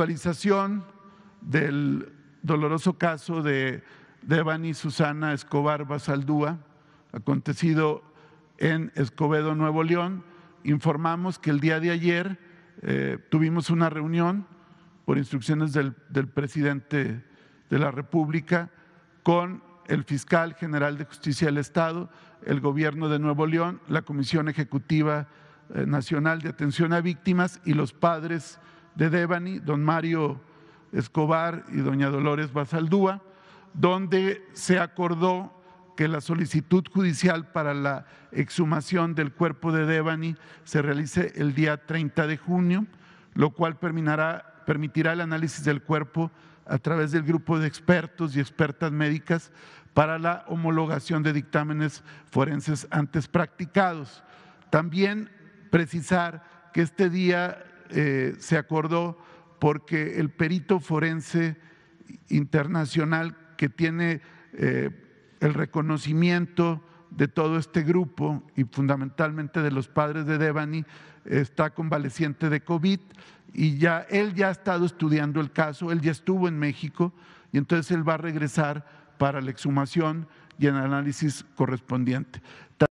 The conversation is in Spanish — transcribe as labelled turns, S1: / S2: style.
S1: actualización del doloroso caso de Devani Susana Escobar Basaldúa, acontecido en Escobedo, Nuevo León. Informamos que el día de ayer eh, tuvimos una reunión por instrucciones del, del presidente de la República con el fiscal general de justicia del Estado, el gobierno de Nuevo León, la Comisión Ejecutiva eh, Nacional de Atención a Víctimas y los padres de Devani, don Mario Escobar y doña Dolores Basaldúa, donde se acordó que la solicitud judicial para la exhumación del cuerpo de Devani se realice el día 30 de junio, lo cual permitirá, permitirá el análisis del cuerpo a través del grupo de expertos y expertas médicas para la homologación de dictámenes forenses antes practicados. También precisar que este día eh, se acordó porque el perito forense internacional que tiene eh, el reconocimiento de todo este grupo y fundamentalmente de los padres de Devani está convaleciente de COVID y ya él ya ha estado estudiando el caso, él ya estuvo en México y entonces él va a regresar para la exhumación y el análisis correspondiente.